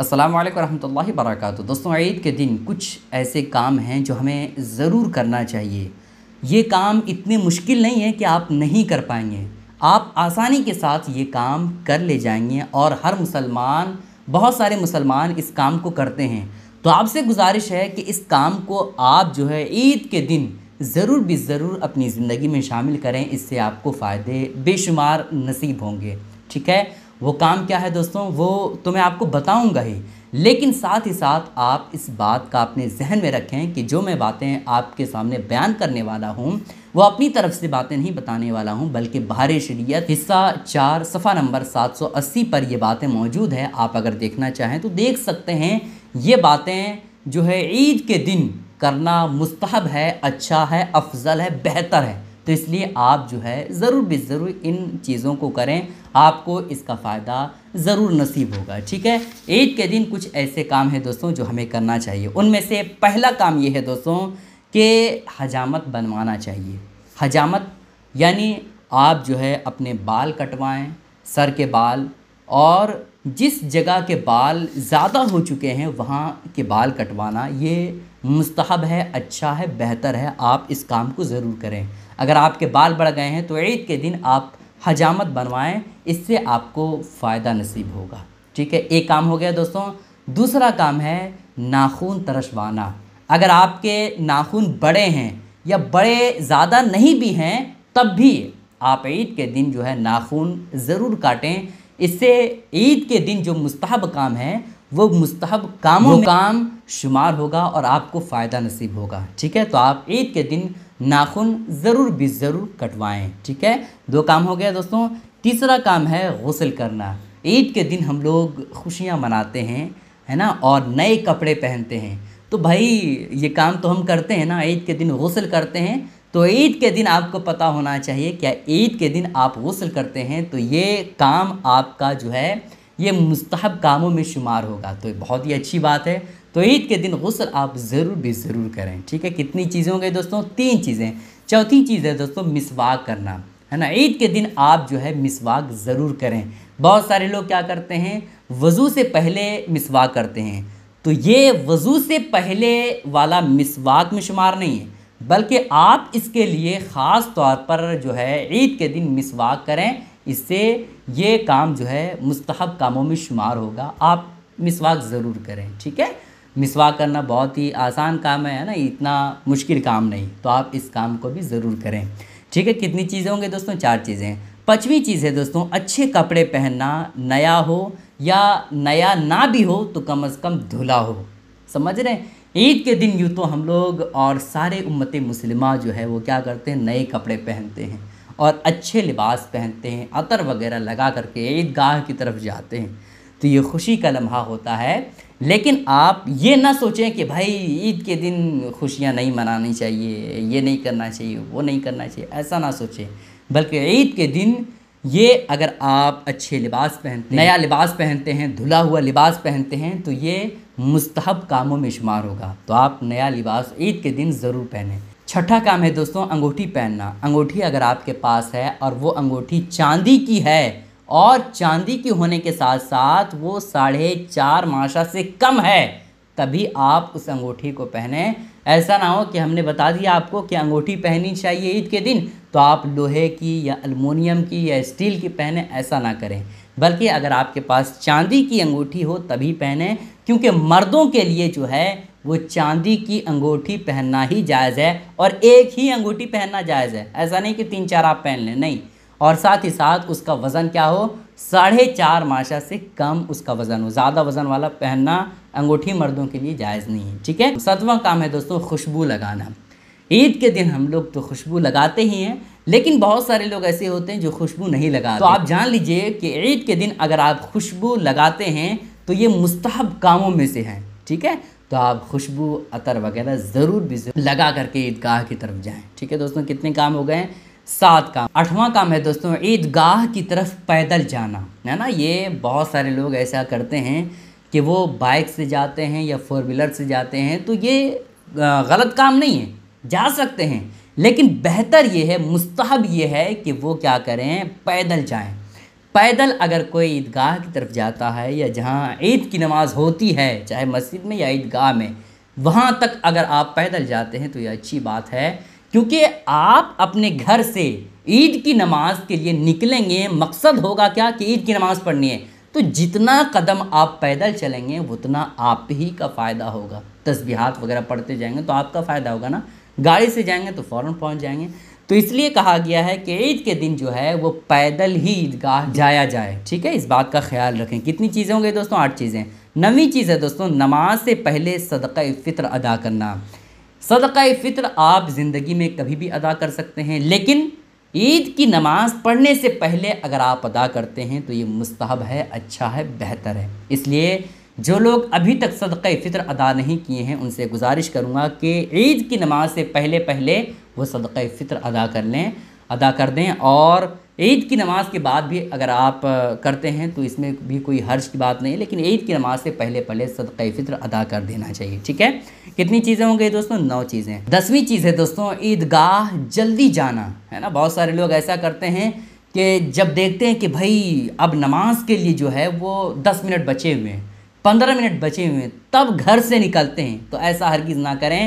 अस्सलाम वरहमतुल्लाहि वरकत दोस्तों ईद के दिन कुछ ऐसे काम हैं जो हमें ज़रूर करना चाहिए ये काम इतने मुश्किल नहीं है कि आप नहीं कर पाएंगे आप आसानी के साथ ये काम कर ले जाएंगे और हर मुसलमान बहुत सारे मुसलमान इस काम को करते हैं तो आपसे गुजारिश है कि इस काम को आप जो है ईद के दिन ज़रूर भी ज़रूर अपनी ज़िंदगी में शामिल करें इससे आपको फ़ायदे बेशुमार नसीब होंगे ठीक है वो काम क्या है दोस्तों वो तो मैं आपको बताऊंगा ही लेकिन साथ ही साथ आप इस बात का अपने जहन में रखें कि जो मैं बातें आपके सामने बयान करने वाला हूँ वो अपनी तरफ से बातें नहीं बताने वाला हूँ बल्कि बाहर शरीयत हिस्सा चार सफ़ा नंबर 780 पर ये बातें मौजूद है आप अगर देखना चाहें तो देख सकते हैं ये बातें जो है ईद के दिन करना मुस्तहब है अच्छा है अफजल है बेहतर है तो इसलिए आप जो है ज़रूर भी ज़रूर इन चीज़ों को करें आपको इसका फ़ायदा ज़रूर नसीब होगा ठीक है ईद के दिन कुछ ऐसे काम है दोस्तों जो हमें करना चाहिए उनमें से पहला काम ये है दोस्तों कि हजामत बनवाना चाहिए हजामत यानी आप जो है अपने बाल कटवाएं सर के बाल और जिस जगह के बाल ज़्यादा हो चुके हैं वहाँ के बाल कटवाना ये मुस्तहब है अच्छा है बेहतर है आप इस काम को ज़रूर करें अगर आपके बाल बढ़ गए हैं तो ईद के दिन आप हजामत बनवाएं इससे आपको फ़ायदा नसीब होगा ठीक है एक काम हो गया दोस्तों दूसरा काम है नाखून तरशवाना अगर आपके नाखून बड़े हैं या बड़े ज़्यादा नहीं भी हैं तब भी आप ईद के दिन जो है नाखून ज़रूर काटें इससे ईद के दिन जो मुस्तहब काम है वो मुस्तहब कामों में काम शुमार होगा और आपको फ़ायदा नसीब होगा ठीक है तो आप ईद के दिन नाखून ज़रूर भी ज़रूर कटवाएँ ठीक है दो काम हो गया दोस्तों तीसरा काम है गसल करना ईद के दिन हम लोग खुशियाँ मनाते हैं है ना और नए कपड़े पहनते हैं तो भाई ये काम तो हम करते हैं ना ईद के दिन गसल करते हैं तो ईद के दिन आपको पता होना चाहिए क्या ईद के दिन आप गसल करते हैं तो ये काम आपका जो है ये मुस्तहब कामों में शुमार होगा तो बहुत ही अच्छी बात है तो ईद के दिन गसल आप ज़रूर भी ज़रूर करें ठीक है कितनी चीज़ें हो दोस्तों तीन चीज़ें चौथी चीज़ है दोस्तों मिसवाक करना है ना ईद के दिन आप जो है मिसवाक ज़रूर करें बहुत सारे लोग क्या करते हैं वज़ू से पहले मिसवाक करते हैं तो ये वज़ू से पहले वाला मिसवाक में शुमार नहीं है बल्कि आप इसके लिए ख़ास तौर पर जो है ईद के दिन मिसवाक करें इससे ये काम जो है मुस्तहब कामों में शुमार होगा आप मिसवाक ज़रूर करें ठीक है मिसवा करना बहुत ही आसान काम है ना इतना मुश्किल काम नहीं तो आप इस काम को भी ज़रूर करें ठीक है कितनी चीज़ें होंगे दोस्तों चार चीज़ें पाँचवीं चीज़ है दोस्तों अच्छे कपड़े पहनना नया हो या नया ना भी हो तो कम अज़ कम धुला हो समझ रहे हैं ईद के दिन यूँ तो हम लोग और सारे उम्मत मुसलिम जो है वो क्या करते हैं नए कपड़े पहनते हैं और अच्छे लिबास पहनते हैं अतर वगैरह लगा करके ईदगाह की तरफ जाते हैं तो ये खुशी का लम्हा होता है लेकिन आप ये ना सोचें कि भाई ईद के दिन खुशियाँ नहीं मनानी चाहिए ये नहीं करना चाहिए वो नहीं करना चाहिए ऐसा ना सोचें बल्कि ईद के दिन ये अगर आप अच्छे लिबास पहनते नया हम्म। लिबास पहनते हैं धुला हुआ लिबास पहनते हैं तो ये मुस्तहब कामों में शुमार होगा तो आप नया लिबास ईद के दिन ज़रूर पहनें छठा काम है दोस्तों अंगूठी पहनना अंगूठी अगर आपके पास है और वो अंगूठी चांदी की है और चांदी की होने के साथ साथ वो साढ़े चार माशा से कम है तभी आप उस अंगूठी को पहने ऐसा ना हो कि हमने बता दिया आपको कि अंगूठी पहननी चाहिए ईद के दिन तो आप लोहे की या अलमोनियम की या स्टील की पहने ऐसा ना करें बल्कि अगर आपके पास चांदी की अंगूठी हो तभी पहने क्योंकि मर्दों के लिए जो है वो चांदी की अंगूठी पहनना ही जायज़ है और एक ही अंगूठी पहनना जायज़ है ऐसा नहीं कि तीन चार आप पहन लें नहीं और साथ ही साथ उसका वज़न क्या हो साढ़े चार माशा से कम उसका वज़न हो ज़्यादा वज़न वाला पहनना अंगूठी मर्दों के लिए जायज़ नहीं है ठीक है सातवां काम है दोस्तों खुशबू लगाना ईद के दिन हम लोग तो खुशबू लगाते ही हैं लेकिन बहुत सारे लोग ऐसे होते हैं जो खुशबू नहीं लगाते तो आप जान लीजिए कि ईद के दिन अगर आप खुशबू लगाते हैं तो ये मुस्तहब कामों में से हैं ठीक है तो आप खुशबू अतर वगैरह ज़रूर भी लगा करके ईदगाह की तरफ जाएँ ठीक है दोस्तों कितने काम हो गए हैं सात काम आठवां काम है दोस्तों ईदगाह की तरफ पैदल जाना है ना ये बहुत सारे लोग ऐसा करते हैं कि वो बाइक से जाते हैं या फोर व्हीलर से जाते हैं तो ये गलत काम नहीं है जा सकते हैं लेकिन बेहतर ये है मुस्तहब ये है कि वो क्या करें पैदल जाएं पैदल अगर कोई ईदगाह की तरफ जाता है या जहाँ ईद की नमाज़ होती है चाहे मस्जिद में या ईदगाह में वहाँ तक अगर आप पैदल जाते हैं तो ये अच्छी बात है क्योंकि आप अपने घर से ईद की नमाज के लिए निकलेंगे मकसद होगा क्या कि ईद की नमाज पढ़नी है तो जितना कदम आप पैदल चलेंगे उतना आप ही का फ़ायदा होगा तस्बीहात वगैरह पढ़ते जाएंगे तो आपका फ़ायदा होगा ना गाड़ी से जाएंगे तो फ़ौर पहुँच जाएंगे तो इसलिए कहा गया है कि ईद के दिन जो है वो पैदल ही ईदगाह जाया जाए ठीक है इस बात का ख्याल रखें कितनी चीज़ें होंगे दोस्तों आठ चीज़ें नवी चीज़ है दोस्तों नमाज से पहले सदक़ फ़ितर अदा करना सदका फ़ितर आप ज़िंदगी में कभी भी अदा कर सकते हैं लेकिन ईद की नमाज़ पढ़ने से पहले अगर आप अदा करते हैं तो ये मुस्तहब है अच्छा है बेहतर है इसलिए जो लोग अभी तक सदक़ फ़ितर अदा नहीं किए हैं उनसे गुजारिश करूँगा कि ईद की नमाज़ से पहले पहले वो सदक़ फ़ितर अदा कर लें अदा कर दें और ईद की नमाज़ के बाद भी अगर आप करते हैं तो इसमें भी कोई हर्ज की बात नहीं है लेकिन ईद की नमाज़ से पहले पहले सदक़ फ़ितर अदा कर देना चाहिए ठीक है कितनी चीज़ें होंगे दोस्तों नौ चीज़ें दसवीं चीज़ है दोस्तों ईदगाह जल्दी जाना है ना बहुत सारे लोग ऐसा करते हैं कि जब देखते हैं कि भाई अब नमाज के लिए जो है वो दस मिनट बचे हुए हैं पंद्रह मिनट बचे हुए हैं तब घर से निकलते हैं तो ऐसा हरगिज़ ना करें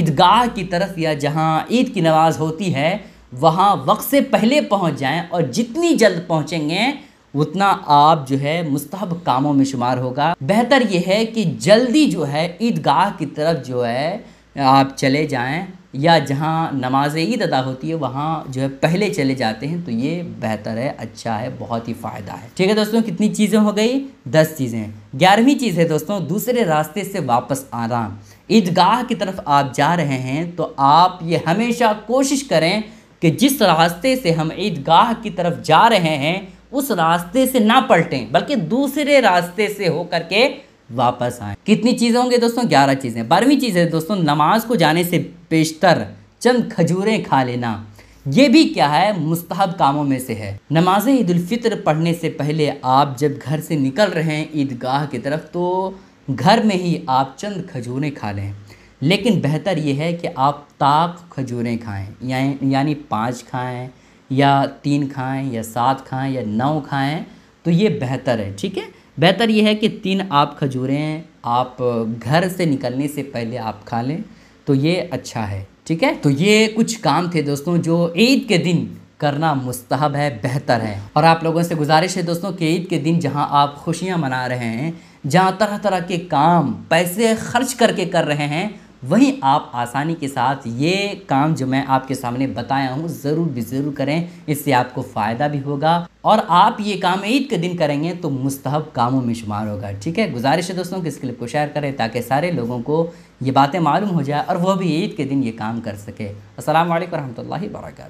ईदगाह की तरफ या जहाँ ईद की नमाज़ होती है वहाँ वक्त से पहले पहुँच जाएँ और जितनी जल्द पहुँचेंगे उतना आप जो है मुस्तहब कामों में शुमार होगा बेहतर यह है कि जल्दी जो है ईदगाह की तरफ जो है आप चले जाएं या जहां नमाज ईद अदा होती है वहां जो है पहले चले जाते हैं तो ये बेहतर है अच्छा है बहुत ही फ़ायदा है ठीक है दोस्तों कितनी चीज़ें हो गई दस चीज़ें ग्यारहवीं चीज़ है दोस्तों दूसरे रास्ते से वापस आना ईदगाह की तरफ आप जा रहे हैं तो आप ये हमेशा कोशिश करें कि जिस रास्ते से हम ईदगाह की तरफ जा रहे हैं उस रास्ते से ना पलटें बल्कि दूसरे रास्ते से होकर के वापस आए कितनी चीज़ें होंगी दोस्तों ग्यारह चीज़ें बारहवीं चीज़ है दोस्तों नमाज को जाने से बेशतर चंद खजूरें खा लेना ये भी क्या है मुस्तहब कामों में से है नमाज ईदालफ़ितर पढ़ने से पहले आप जब घर से निकल रहे हैं ईदगाह की तरफ तो घर में ही आप चंद खजूरें खा लें लेकिन बेहतर ये है कि आप ताक खजूरें खाएं या, यानी पाँच खाएं या तीन खाएं या सात खाएं या नौ खाएं तो ये बेहतर है ठीक है बेहतर ये है कि तीन आप खजूरें आप घर से निकलने से पहले आप खा लें तो ये अच्छा है ठीक है तो ये कुछ काम थे दोस्तों जो ईद के दिन करना मुस्तहब है बेहतर है और आप लोगों से गुजारिश है दोस्तों कि ईद के दिन जहाँ आप खुशियाँ मना रहे हैं जहाँ तरह तरह के काम पैसे खर्च करके कर रहे हैं वहीं आप आसानी के साथ ये काम जो मैं आपके सामने बताया हूँ ज़रूर भी ज़रूर करें इससे आपको फ़ायदा भी होगा और आप ये काम ईद के दिन करेंगे तो मुस्तहब कामों में शुमार होगा ठीक है गुजारिश है दोस्तों कि इस क्लिप को शेयर करें ताकि सारे लोगों को ये बातें मालूम हो जाए और वह भी ईद के दिन ये काम कर सके असल वरहमल वर्का